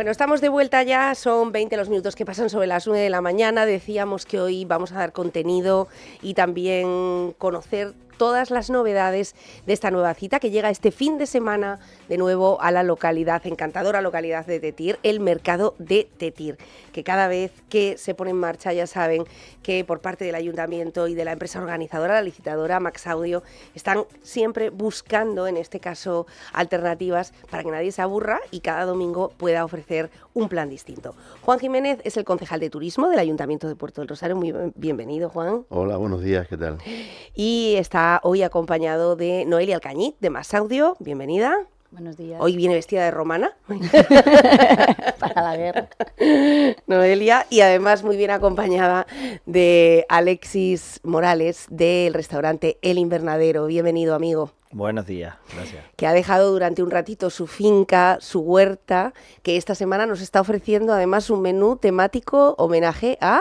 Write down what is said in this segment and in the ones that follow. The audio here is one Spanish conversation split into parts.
Bueno, estamos de vuelta ya, son 20 los minutos que pasan sobre las 9 de la mañana. Decíamos que hoy vamos a dar contenido y también conocer todas las novedades de esta nueva cita que llega este fin de semana de nuevo a la localidad, encantadora localidad de Tetir, el mercado de Tetir, que cada vez que se pone en marcha ya saben que por parte del ayuntamiento y de la empresa organizadora, la licitadora Max Audio, están siempre buscando en este caso alternativas para que nadie se aburra y cada domingo pueda ofrecer un plan distinto. Juan Jiménez es el concejal de turismo del Ayuntamiento de Puerto del Rosario. Muy bienvenido, Juan. Hola, buenos días, ¿qué tal? Y está hoy acompañado de Noelia Alcañiz, de Más Audio. Bienvenida. Buenos días. Hoy viene vestida de romana. Para la guerra. Noelia. Y además muy bien acompañada de Alexis Morales del restaurante El Invernadero. Bienvenido, amigo. Buenos días, gracias. Que ha dejado durante un ratito su finca, su huerta, que esta semana nos está ofreciendo además un menú temático homenaje a...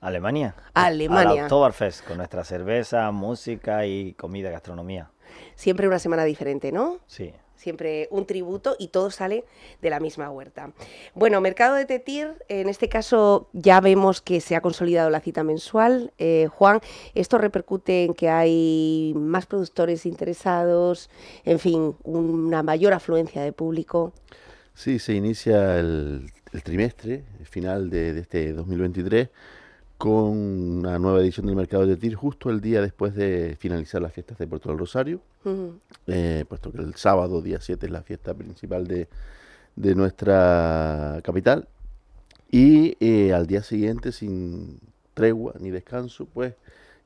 Alemania. Alemania. Oktoberfest, con nuestra cerveza, música y comida, gastronomía. Siempre una semana diferente, ¿no? Sí siempre un tributo y todo sale de la misma huerta. Bueno, mercado de Tetir, en este caso ya vemos que se ha consolidado la cita mensual. Eh, Juan, ¿esto repercute en que hay más productores interesados, en fin, una mayor afluencia de público? Sí, se inicia el, trimestre final de, de este 2023 con una nueva edición del Mercado de Tir justo el día después de finalizar las fiestas de Puerto del Rosario, eh, puesto que el sábado, día 7, es la fiesta principal de, nuestra capital. Y eh, al día siguiente, sin tregua ni descanso, pues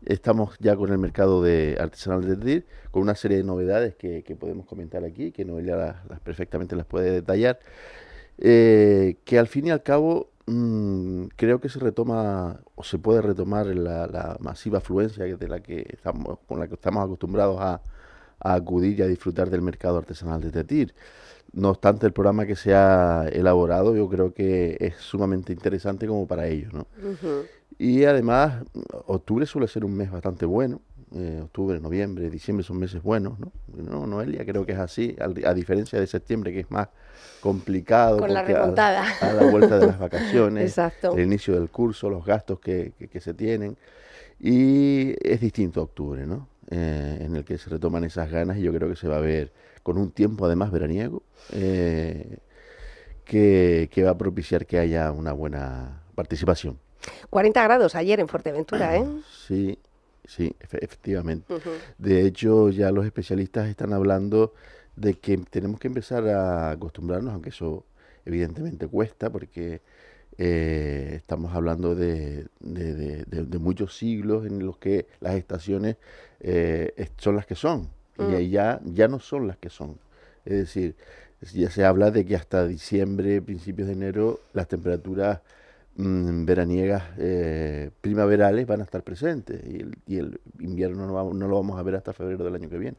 estamos ya con el mercado de artesanal de Tir, con una serie de novedades que, podemos comentar aquí, que Noelia las, perfectamente las puede detallar, eh, que al fin y al cabo Mm, creo que se retoma o se puede retomar la, masiva afluencia de la que estamos, con la que estamos acostumbrados a, acudir y a disfrutar del mercado artesanal de Tetir. No obstante, el programa que se ha elaborado yo creo que es sumamente interesante como para ellos. ¿no? Y además, octubre suele ser un mes bastante bueno. Eh, octubre, noviembre, diciembre son meses buenos, ¿no? No, Noelia, creo que es así, a, diferencia de septiembre, que es más complicado. Con la A, la vuelta de las vacaciones, el inicio del curso, los gastos que, se tienen. Y es distinto a octubre, ¿no? Eh, en el que se retoman esas ganas y yo creo que se va a ver con un tiempo además veraniego eh, que, que va a propiciar que haya una buena participación. 40 grados ayer en Fuerteventura, ¿eh? Sí, sí, efectivamente. De hecho, ya los especialistas están hablando de que tenemos que empezar a acostumbrarnos, aunque eso evidentemente cuesta, porque eh, estamos hablando de, muchos siglos en los que las estaciones eh, son las que son, y mm. ya, ya no son las que son. Es decir, ya se habla de que hasta diciembre, principios de enero, las temperaturas Mm, veraniegas eh, primaverales van a estar presentes y el, invierno no, lo vamos a ver hasta febrero del año que viene.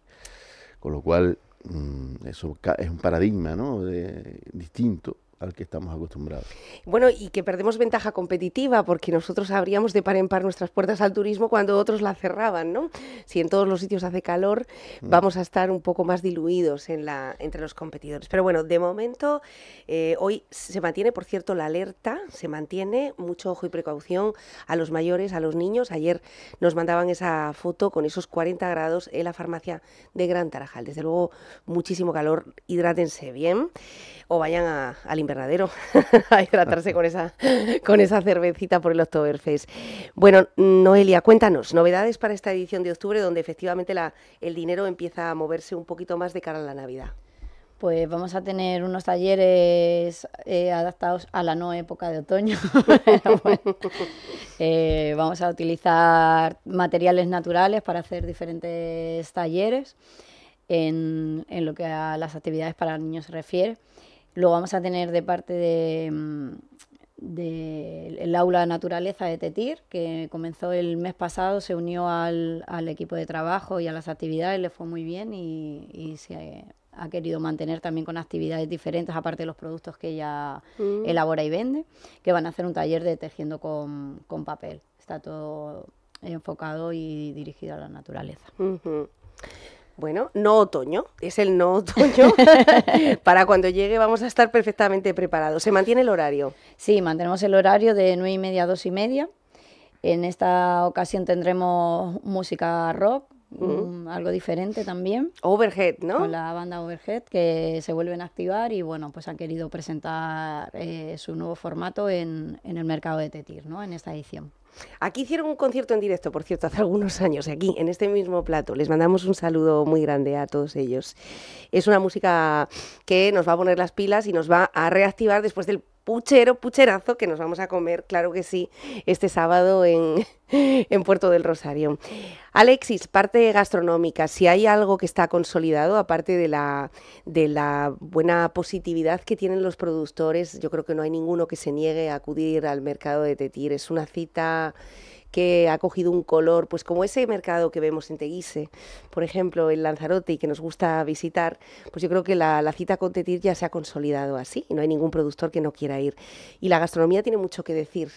Con lo cual, mm, eso es un paradigma ¿no? de, distinto al que estamos acostumbrados. Bueno, y que perdemos ventaja competitiva porque nosotros abríamos de par en par nuestras puertas al turismo cuando otros la cerraban, ¿no? Si en todos los sitios hace calor, mm. vamos a estar un poco más diluidos entre los competidores. Pero bueno, de momento, eh, hoy se mantiene, por cierto, la alerta, se mantiene mucho ojo y precaución a los mayores, a los niños. Ayer nos mandaban esa foto con esos 40 grados en la farmacia de Gran Tarajal. Desde luego, muchísimo calor, hidrátense bien o vayan al invernadero verdadero a hidratarse con esa, con esa cervecita por el Oktoberfest. Bueno, Noelia, cuéntanos, novedades para esta edición de octubre donde efectivamente el dinero empieza a moverse un poquito más de cara a la Navidad. Pues vamos a tener unos talleres eh, adaptados a la no época de otoño. Eh, vamos a utilizar materiales naturales para hacer diferentes talleres en, en lo que a las actividades para niños se refiere. Lo vamos a tener de parte del mm, de, el aula de naturaleza de TETIR, que comenzó el mes pasado, se unió al, equipo de trabajo y a las actividades, le fue muy bien y, se ha querido mantener también con actividades diferentes, aparte de los productos que ella mm. elabora y vende, que van a hacer un taller de tejiendo con, papel. Está todo enfocado y dirigido a la naturaleza. Bueno, no otoño, es el no otoño. Para cuando llegue vamos a estar perfectamente preparados. ¿Se mantiene el horario? Sí, mantenemos el horario de nueve y media a dos y media. En esta ocasión tendremos música rock, mm. algo diferente también. Overhead, ¿no? Con la banda Overhead que se vuelven a activar y bueno, pues han querido presentar eh, su nuevo formato en el mercado de Tetir, ¿no? En esta edición. Aquí hicieron un concierto en directo, por cierto, hace algunos años, aquí, en este mismo plato. Les mandamos un saludo muy grande a todos ellos. Es una música que nos va a poner las pilas y nos va a reactivar después del puchero, pucherazo que nos vamos a comer, claro que sí, este sábado en, Puerto del Rosario. Alexis, parte gastronómica, si hay algo que está consolidado, aparte de la, de la buena positividad que tienen los productores, yo creo que no hay ninguno que se niegue a acudir al mercado de Tetir, es una cita que ha cogido un color, pues como ese mercado que vemos en Teguise, por ejemplo, en Lanzarote y que nos gusta visitar, pues yo creo que la, cita con Tetir ya se ha consolidado así y no hay ningún productor que no quiera ir. Y la gastronomía tiene mucho que decir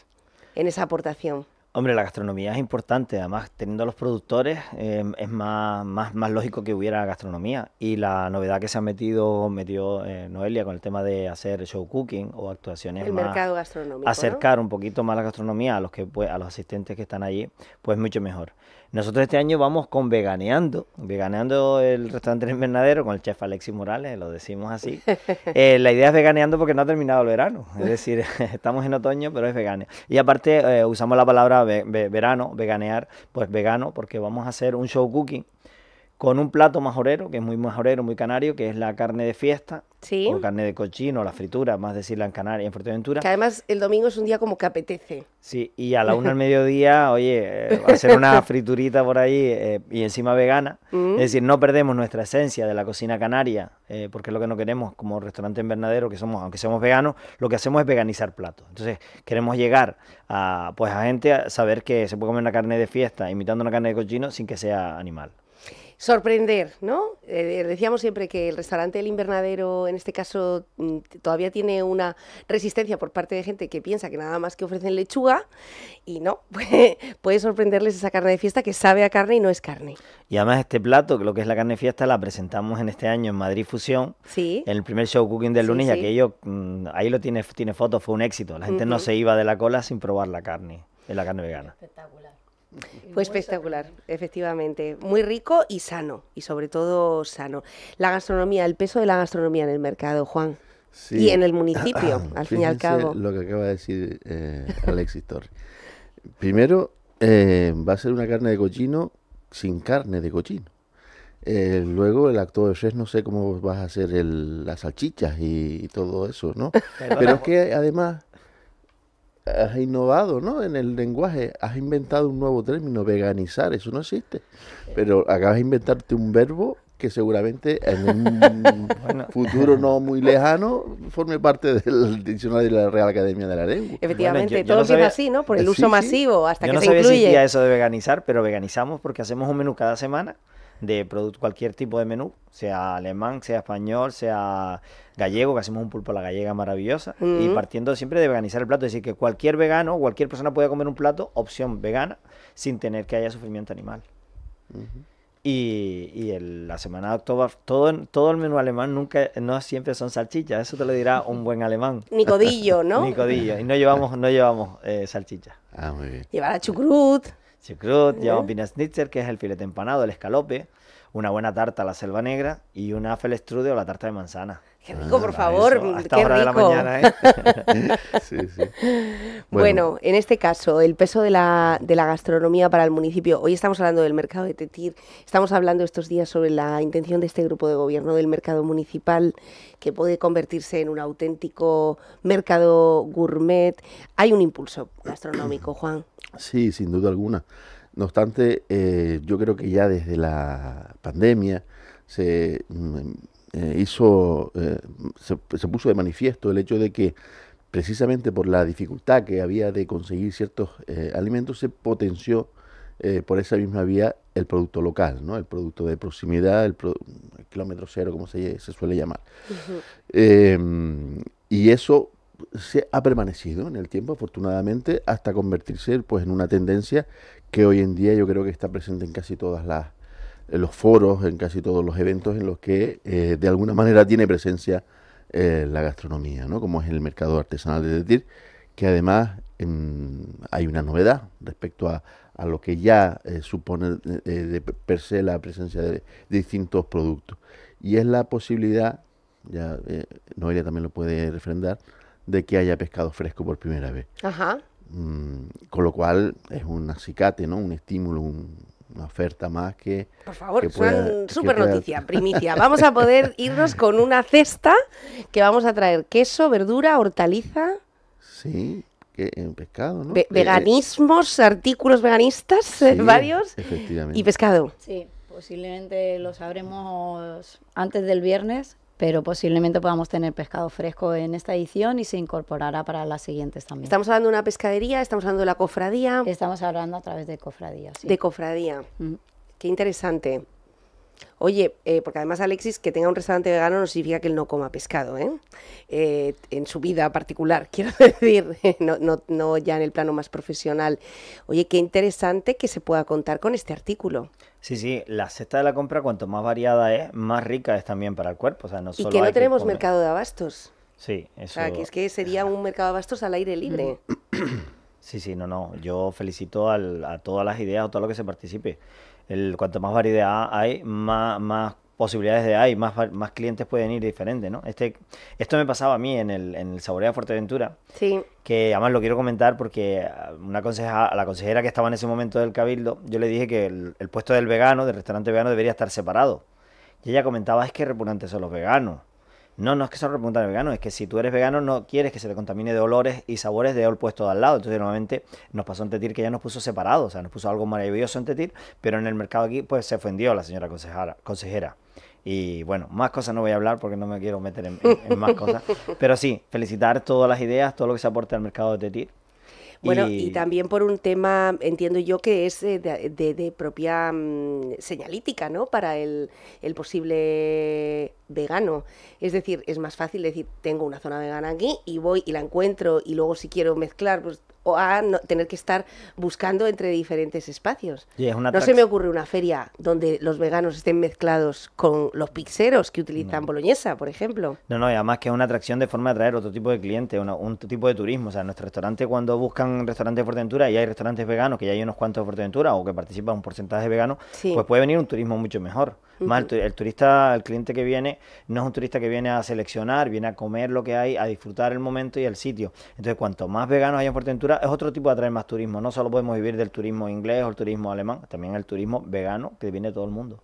en esa aportación. Hombre, la gastronomía es importante, además teniendo a los productores em, es más, más, lógico que hubiera gastronomía y la novedad que se ha metido, metió eh, Noelia con el tema de hacer show cooking o actuaciones el mercado gastronómico, acercar un poquito más la gastronomía a los que pues, a los asistentes que están allí, pues mucho mejor. Nosotros este año vamos con Veganeando, Veganeando el restaurante del invernadero con el chef Alexis Morales, lo decimos así. Eh, la idea es Veganeando porque no ha terminado el verano, es decir, estamos en otoño, pero es vegano. Y aparte eh, usamos la palabra verano, veganear, pues vegano, porque vamos a hacer un show cooking con un plato majorero, que es muy majorero, muy canario, que es la carne de fiesta, o carne de cochino, la fritura, más decirla en Canarias, en Fuerteventura. Que además el domingo es un día como que apetece. Sí, y a la una al mediodía, oye, eh, a hacer una friturita por ahí eh, y encima vegana. Mm. Es decir, no perdemos nuestra esencia de la cocina canaria, eh, porque es lo que no queremos como restaurante envernadero que somos, aunque seamos veganos, lo que hacemos es veganizar platos. Entonces, queremos llegar a, pues, a gente a saber que se puede comer una carne de fiesta imitando una carne de cochino sin que sea animal sorprender, ¿no? Eh, decíamos siempre que el restaurante El Invernadero, en este caso, mm, todavía tiene una resistencia por parte de gente que piensa que nada más que ofrecen lechuga y no, pues, puede sorprenderles esa carne de fiesta que sabe a carne y no es carne. Y además este plato, que lo que es la carne de fiesta, la presentamos en este año en Madrid Fusión, en el primer show cooking del lunes, y aquello, mm, ahí lo tiene, tiene fotos, fue un éxito, la gente no se iba de la cola sin probar la carne, la carne vegana. Espectacular. Fue espectacular, efectivamente. Muy rico y sano, y sobre todo sano. La gastronomía, el peso de la gastronomía en el mercado, Juan. Sí. Y en el municipio, al fin y al cabo. Lo que acaba de decir eh, Alexis Torres. Primero, eh, va a ser una carne de cochino sin carne de cochino. Eh, luego el acto de res, no sé cómo vas a hacer las salchichas y, todo eso, ¿no? Pero es que además has innovado ¿no? en el lenguaje, has inventado un nuevo término, veganizar, eso no existe. Pero acabas de inventarte un verbo que seguramente en un futuro no muy lejano forme parte del diccionario de la Real Academia de la Lengua. Efectivamente, todo no así, ¿no? Por el eh, uso masivo, hasta que no se incluye. eso de veganizar, pero veganizamos porque hacemos un menú cada semana de producto, cualquier tipo de menú, sea alemán, sea español, sea gallego, que hacemos un pulpo a la gallega maravillosa, y partiendo siempre de veganizar el plato, es decir, que cualquier vegano, cualquier persona puede comer un plato, opción vegana, sin tener que haya sufrimiento animal. Y, y la semana de octubre, todo, todo el menú alemán nunca, no siempre son salchichas, eso te lo dirá un buen alemán. Ni codillo, ¿no? Ni codillo, y no llevamos, no llevamos eh, salchicha. Ah, muy bien. chucrut chucrut, un que es el filete empanado, el escalope, una buena tarta a la selva negra y una felestrude o la tarta de manzana. Qué rico, por ah, favor. hasta hora de la mañana, ¿eh? Bueno. en este caso, el peso de la, gastronomía para el municipio. Hoy estamos hablando del mercado de Tetir. Estamos hablando estos días sobre la intención de este grupo de gobierno del mercado municipal, que puede convertirse en un auténtico mercado gourmet. Hay un impulso gastronómico, Juan. Sí, sin duda alguna. No obstante, eh, yo creo que ya desde la pandemia se mm, eh, hizo, eh, se, puso de manifiesto el hecho de que precisamente por la dificultad que había de conseguir ciertos alimentos se potenció por esa misma vía el producto local, ¿no? el producto de proximidad, el, kilómetro cero, como se, se suele llamar. Em, y eso se ha permanecido en el tiempo, afortunadamente, hasta convertirse pues, en una tendencia que hoy en día yo creo que está presente en casi todas las los foros, en casi todos los eventos en los que eh, de alguna manera tiene presencia eh, la gastronomía, ¿no? como es el mercado artesanal de decir que además hay una novedad respecto a, a lo que ya eh, supone de per se la presencia de, de, distintos productos. Y es la posibilidad, ya Noelia también lo puede refrendar, de que haya pescado fresco por primera vez. Ajá. Mm, con lo cual es un acicate, ¿no? Un estímulo, una oferta más que... Por favor, super súper noticia, primicia. Vamos a poder irnos con una cesta que vamos a traer queso, verdura, hortaliza. Sí, que, en eh, pescado, ¿no? Eh, veganismos, artículos veganistas eh, varios. Y pescado. Sí, posiblemente lo sabremos antes del viernes pero posiblemente podamos tener pescado fresco en esta edición y se incorporará para las siguientes también. Estamos hablando de una pescadería, estamos hablando de la cofradía. Estamos hablando a través de cofradía. De cofradía. Qué interesante. Oye, eh, porque además Alexis, que tenga un restaurante vegano no significa que él no coma pescado, ¿eh? Eh, en su vida particular, quiero decir, no, ya en el plano más profesional. Oye, qué interesante que se pueda contar con este artículo. Sí, sí, la cesta de la compra, cuanto más variada es, más rica es también para el cuerpo. O sea, no solo y que no tenemos mercado de abastos. Sí, eso. O sea, que es que sería un mercado de abastos al aire libre. Sí, sí, no, no. Yo felicito a todas las ideas, a todo lo que se participe el, cuanto más variedad hay, más, posibilidades de hay, más, más clientes pueden ir diferentes. ¿no? Este, esto me pasaba a mí en el, en el Saborea Fuerteventura. Sí. Que además lo quiero comentar porque una conseja, a la consejera que estaba en ese momento del Cabildo, yo le dije que el, el puesto del vegano, del restaurante vegano, debería estar separado. Y ella comentaba, es que repugnantes son los veganos. No, no es que preguntan el vegano, es que si tú eres vegano no quieres que se te contamine de olores y sabores de ol puesto al lado. Entonces, nuevamente nos pasó en Tetir que ya nos puso separados, o sea, nos puso algo maravilloso en Tetir, pero en el mercado aquí pues se ofendió la señora consejera. consejera. Y bueno, más cosas no voy a hablar porque no me quiero meter en, más cosas. Pero sí, felicitar todas las ideas, todo lo que se aporte al mercado de Tetir bueno, y... también por un tema, entiendo yo, que es eh, de, propia mm, señalítica, ¿no? Para el, el posible vegano. Es decir, es más fácil decir, tengo una zona vegana aquí y voy y la encuentro y luego si quiero mezclar, pues o a no, tener que estar buscando entre diferentes espacios. una no se me ocurre una feria donde los veganos estén mezclados con los pixeros que utilizan boloñesa, por ejemplo. No, no, y además que es una atracción de forma de atraer otro tipo de cliente, un tipo de turismo. O sea, nuestro restaurante, cuando buscan restaurantes de Fuerteventura y hay restaurantes veganos, que ya hay unos cuantos de Fuerteventura o que participan un porcentaje vegano, pues puede venir un turismo mucho mejor el, turista, el cliente que viene, no es un turista que viene a seleccionar, viene a comer lo que hay, a disfrutar el momento y el sitio. Entonces, cuanto más veganos hay en Fuerteventura, es otro tipo de atraer más turismo. No solo podemos vivir del turismo inglés o el turismo alemán, también el turismo vegano que viene de todo el mundo.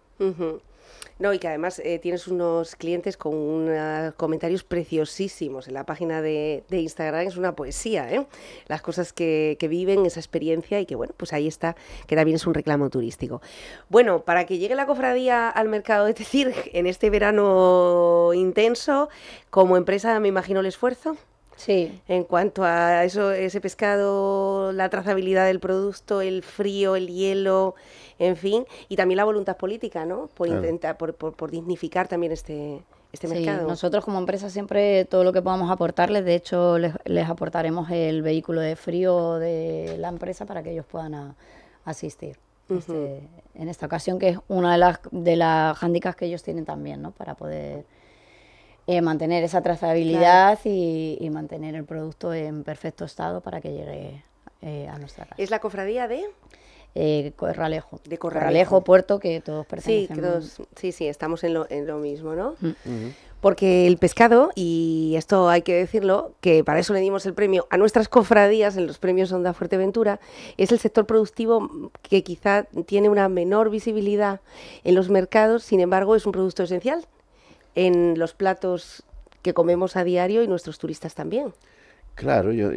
No, y que además eh, tienes unos clientes con comentarios preciosísimos en la página de, Instagram, es una poesía, ¿eh? Las cosas que, viven, esa experiencia y que, bueno, pues ahí está, que también es un reclamo turístico. Bueno, para que llegue la cofradía al mercado de Tecir en este verano intenso, como empresa me imagino el esfuerzo. Sí. En cuanto a eso, ese pescado, la trazabilidad del producto, el frío, el hielo, en fin, y también la voluntad política, ¿no? Por intentar, por, por, dignificar también este, este sí, nosotros como empresa siempre todo lo que podamos aportarles, de hecho les, aportaremos el vehículo de frío de la empresa para que ellos puedan asistir. Este, en esta ocasión que es una de las de las handicaps que ellos tienen también, ¿no? Para poder eh, mantener esa trazabilidad y, mantener el producto en perfecto estado para que llegue eh, a nuestra casa. ¿Es la cofradía de? Eh, De Corralejo. Puerto, que todos pertenecen. Sí, sí, estamos en lo, mismo, ¿no? Mm. Porque el pescado, y esto hay que decirlo, que para eso le dimos el premio a nuestras cofradías en los premios Onda Fuerteventura, es el sector productivo que quizá tiene una menor visibilidad en los mercados, sin embargo es un producto esencial en los platos que comemos a diario y nuestros turistas también. Claro, yo,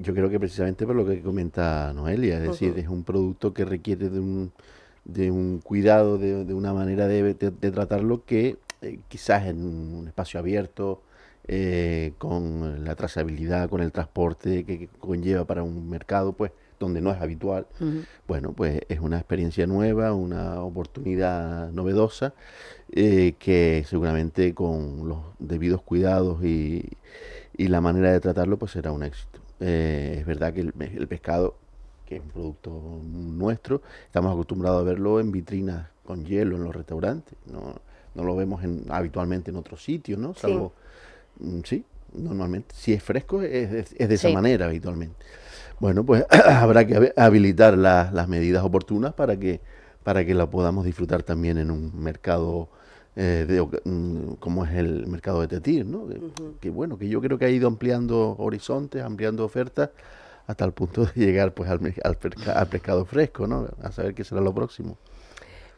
yo creo que precisamente por lo que comenta Noelia, es decir, es un producto que requiere de un, de un cuidado, de, una manera de, de, tratarlo que eh, quizás en un espacio abierto, eh, con la trazabilidad, con el transporte que, conlleva para un mercado, pues donde no es habitual, bueno, pues es una experiencia nueva, una oportunidad novedosa, eh, que seguramente con los debidos cuidados y, y la manera de tratarlo, pues será un éxito. Eh, es verdad que el, pescado, que es un producto nuestro, estamos acostumbrados a verlo en vitrinas con hielo en los restaurantes. No, no lo vemos habitualmente en otros sitios, ¿no? Salvo, mm, sí. normalmente. Si es fresco, es, de esa manera habitualmente. Bueno, pues habrá que habilitar las medidas oportunas para que, para que la podamos disfrutar también en un mercado eh, de, mm, como es el mercado de Tetir, ¿no? Que bueno, que yo creo que ha ido ampliando horizontes, ampliando ofertas, hasta el punto de llegar pues al, al pescado fresco, ¿no? A saber qué será lo próximo.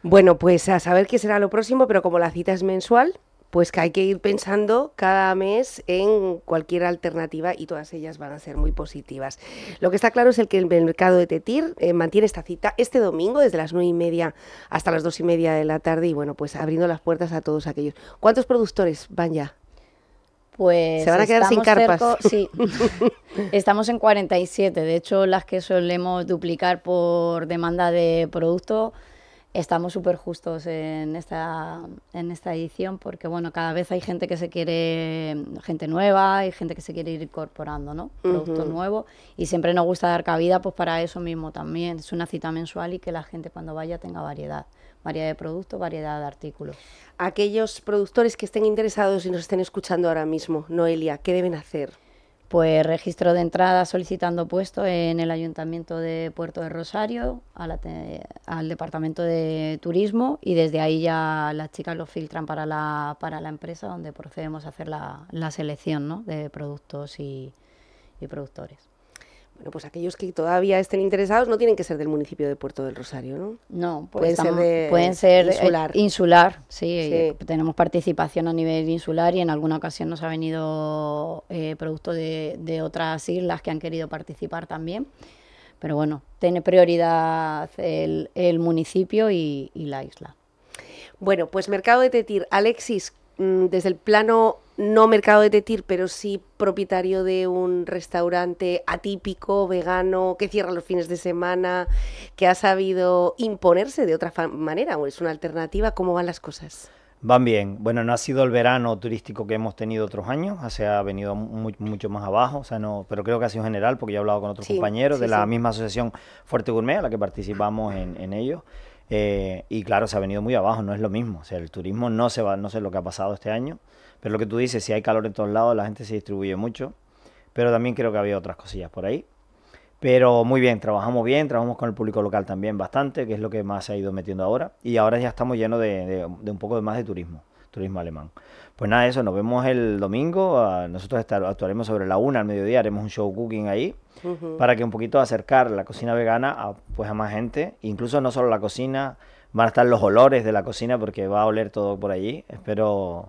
Bueno, pues a saber qué será lo próximo, pero como la cita es mensual, pues que hay que ir pensando cada mes en cualquier alternativa y todas ellas van a ser muy positivas. Lo que está claro es el que el mercado de Tetir eh, mantiene esta cita este domingo desde las nueve y media hasta las dos y media de la tarde y bueno, pues abriendo las puertas a todos aquellos. ¿Cuántos productores van ya? Pues se van a quedar sin carpas. sí, estamos en 47. De hecho, las que solemos duplicar por demanda de producto estamos súper justos en esta, en esta edición porque, bueno, cada vez hay gente que se quiere, gente nueva hay gente que se quiere ir incorporando, ¿no? Producto nuevo y siempre nos gusta dar cabida pues para eso mismo también. Es una cita mensual y que la gente cuando vaya tenga variedad. Variedad de productos, variedad de artículos. Aquellos productores que estén interesados y nos estén escuchando ahora mismo, Noelia, ¿qué deben hacer? pues registro de entrada solicitando puesto en el Ayuntamiento de Puerto de Rosario, al Departamento de Turismo y desde ahí ya las chicas lo filtran para la, para la empresa donde procedemos a hacer la, selección de productos y productores. Bueno, pues aquellos que todavía estén interesados no tienen que ser del municipio de Puerto del Rosario, ¿no? No, pues pueden ser, eh, insular. insular sí, eh, Tenemos participación a nivel insular y en alguna ocasión nos ha venido eh, producto de, otras islas que han querido participar también. Pero bueno, tiene prioridad el, municipio y, y la isla. Bueno, pues Mercado de Tetir, Alexis, Mm, desde el plano no mercado de Tetir, pero sí propietario de un restaurante atípico, vegano, que cierra los fines de semana, que ha sabido imponerse de otra manera, o es una alternativa, ¿cómo van las cosas? Van bien. Bueno, no ha sido el verano turístico que hemos tenido otros años, ha venido mucho más abajo, o sea, no, pero creo que ha sido general, porque yo he hablado con otros compañeros de la misma asociación Fuerte Gourmet, a la que participamos en, ellos. ello eh, y claro, se ha venido muy abajo, no es lo mismo. O sea, el turismo no se va, no sé lo que ha pasado este año. Pero lo que tú dices, si hay calor en todos lados, la gente se distribuye mucho. Pero también creo que había otras cosillas por ahí. Pero muy bien, trabajamos bien, trabajamos con el público local también bastante, que es lo que más se ha ido metiendo ahora. Y ahora ya estamos llenos de un poco más de turismo, turismo alemán. Pues nada, eso, nos vemos el domingo. Nosotros actuaremos sobre la una al mediodía, haremos un show cooking ahí para que un poquito acercar la cocina vegana a, pues, a más gente. Incluso no solo la cocina, van a estar los olores de la cocina porque va a oler todo por allí. Espero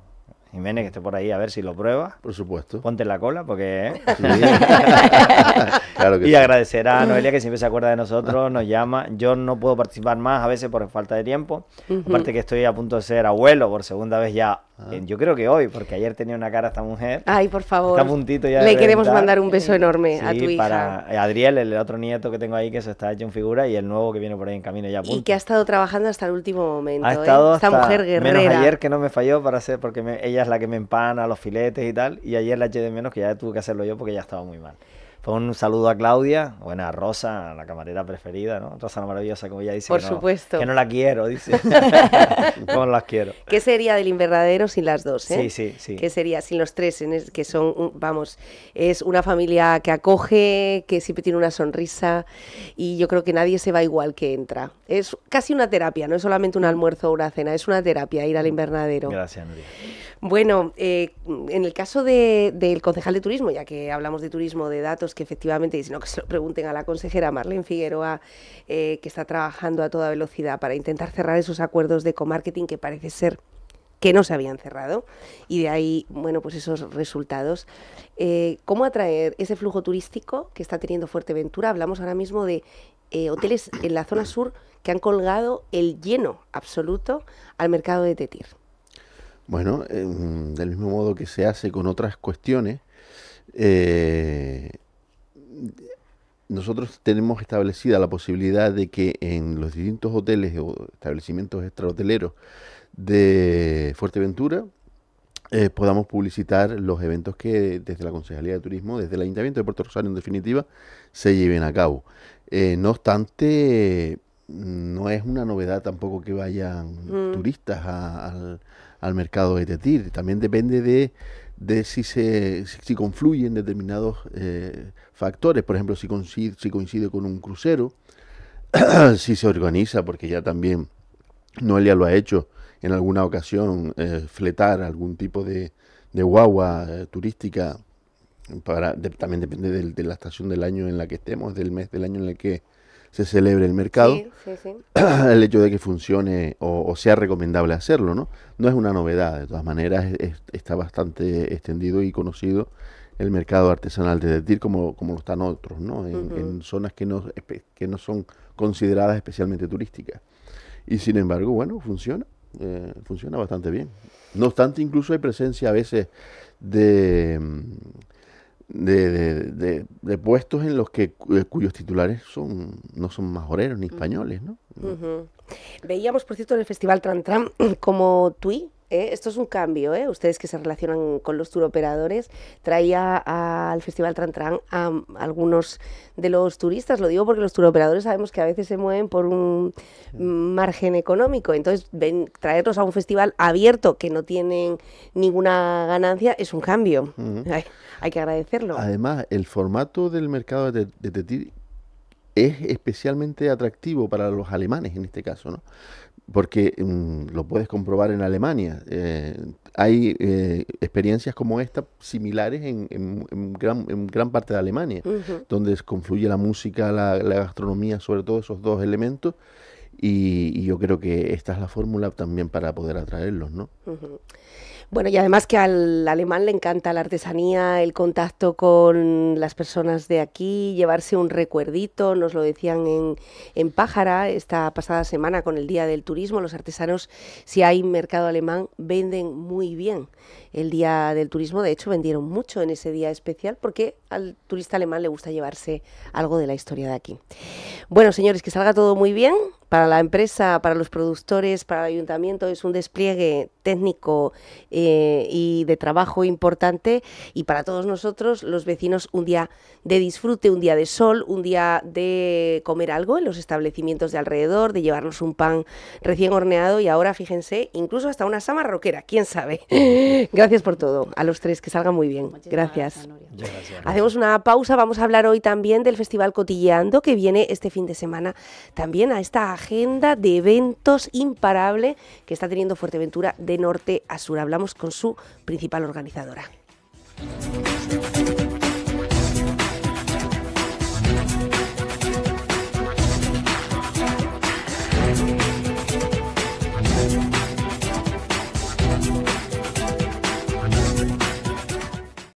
Jiménez, que esté por ahí, a ver si lo prueba, Por supuesto. Ponte la cola, porque. ¿eh? y agradecer a Noelia, que siempre se acuerda de nosotros, nos llama. Yo no puedo participar más a veces por falta de tiempo. Aparte, que estoy a punto de ser abuelo por segunda vez ya Ah. Eh, yo creo que hoy, porque ayer tenía una cara esta mujer. Ay, por favor. puntito Le queremos mandar un beso enorme a tu para eh, Adriel, el otro nieto que tengo ahí que se está hecho en figura y el nuevo que viene por ahí en camino ya. Y que ha estado trabajando hasta el último momento. ¿eh? Esta mujer guerrera. ayer que no me falló para hacer, porque ella es la que me empana los filetes y tal. Y ayer la eché de menos que ya tuve que hacerlo yo porque ya estaba muy mal un saludo a Claudia, buena Rosa, la camarera preferida, ¿no? Rosa la maravillosa, como ella dice. Por supuesto. Que no la quiero, dice. no las quiero. ¿Qué sería del invernadero sin las dos? ¿eh? Sí, sí, sí. ¿Qué sería sin los tres? que son, vamos, es una familia que acoge, que siempre tiene una sonrisa y yo creo que nadie se va igual que entra. Es casi una terapia, no es solamente un almuerzo o una cena, es una terapia ir al invernadero. Gracias, Nuria. Bueno, eh, en el caso del concejal de turismo, ya que hablamos de turismo, de datos, que efectivamente, y si no, que se lo pregunten a la consejera Marlene Figueroa, eh, que está trabajando a toda velocidad para intentar cerrar esos acuerdos de comarketing que parece ser que no se habían cerrado y de ahí, bueno, pues esos resultados. Eh, ¿Cómo atraer ese flujo turístico que está teniendo Fuerteventura? Hablamos ahora mismo de hoteles en la zona sur que han colgado el lleno absoluto al mercado de Tetir. Bueno, em, del mismo modo que se hace con otras cuestiones, eh, nosotros tenemos establecida la posibilidad de que en los distintos hoteles o establecimientos extrahoteleros de Fuerteventura eh, podamos publicitar los eventos que desde la Concejalía de Turismo, desde el Ayuntamiento de Puerto Rosario en definitiva, se lleven a cabo. Eh, no obstante, no es una novedad tampoco que vayan mm. turistas al al mercado de TETIR. También depende de, de si, se, si, confluyen determinados eh, factores, por ejemplo, si coincide, si coincide con un crucero, si se organiza, porque ya también Noelia lo ha hecho en alguna ocasión, eh, fletar algún tipo de, guagua eh, turística. Para, también depende de, de, la estación del año en la que estemos, del mes del año en el que se celebre el mercado, el hecho de que funcione o, sea recomendable hacerlo, ¿no? No es una novedad, de todas maneras está bastante extendido y conocido el mercado artesanal de decir como, como lo están otros, ¿no? En, zonas que no, que no son consideradas especialmente turísticas. Y sin embargo, bueno, funciona, eh, funciona bastante bien. No obstante, incluso hay presencia a veces de mm, de, de, de, puestos en los que eh, cuyos titulares son no son majoreros ni españoles, ¿no? Veíamos, por cierto, en el Festival Tran tram como Tui, ¿eh? esto es un cambio, ¿eh? ustedes que se relacionan con los turoperadores, traía al Festival Tran a, algunos de los turistas, lo digo porque los turoperadores sabemos que a veces se mueven por un margen económico, entonces ven, traerlos a un festival abierto que no tienen ninguna ganancia es un cambio, hay, que agradecerlo. Además, el formato del mercado de, de, es especialmente atractivo para los alemanes en este caso, ¿no? porque mm, lo puedes comprobar en Alemania. Eh, hay eh, experiencias como esta similares en, gran, parte de Alemania, donde confluye la música, la, gastronomía, sobre todo esos dos elementos. Y, yo creo que esta es la fórmula también para poder atraerlos, ¿no? Bueno, y además que al alemán le encanta la artesanía, el contacto con las personas de aquí, llevarse un recuerdito, nos lo decían en, en Pájara esta pasada semana con el Día del Turismo, los artesanos, si hay mercado alemán, venden muy bien el Día del Turismo. De hecho, vendieron mucho en ese día especial porque al turista alemán le gusta llevarse algo de la historia de aquí. Bueno, señores, que salga todo muy bien. Para la empresa, para los productores, para el ayuntamiento es un despliegue técnico eh, y de trabajo importante y para todos nosotros, los vecinos, un día de disfrute, un día de sol, un día de comer algo en los establecimientos de alrededor, de llevarnos un pan recién horneado y ahora, fíjense, incluso hasta una sama roquera, quién sabe. Gracias por todo. A los tres, que salgan muy bien. Gracias. Hacemos una pausa. Vamos a hablar hoy también del Festival Cotilleando, que viene este fin de semana también a esta agenda de eventos imparable que está teniendo Fuerteventura de norte a sur. Hablamos con su principal organizadora.